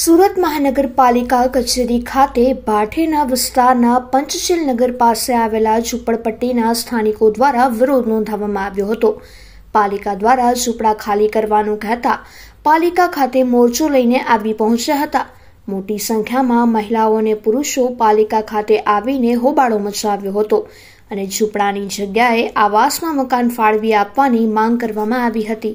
સુરત મહાનગરપાલિકા કચેરી ખાતે ભાઠેના વિસ્તારના પંચશીલ નગર પાસે આવેલા ઝૂંપડપટ્ટીના સ્થાનિકો દ્વારા વિરોધ નોંધાવવામાં આવ્યો હતો પાલિકા દ્વારા ઝૂંપડા ખાલી કરવાનું કહેતા પાલિકા ખાતે મોરચો લઈને આવી પહોંચ્યા હતા મોટી સંખ્યામાં મહિલાઓ અને પુરુષો પાલિકા ખાતે આવીને હોબાળો મચાવ્યો હતો અને ઝૂંપડાની જગ્યાએ આવાસમાં મકાન ફાળવી આપવાની માંગ કરવામાં આવી હતી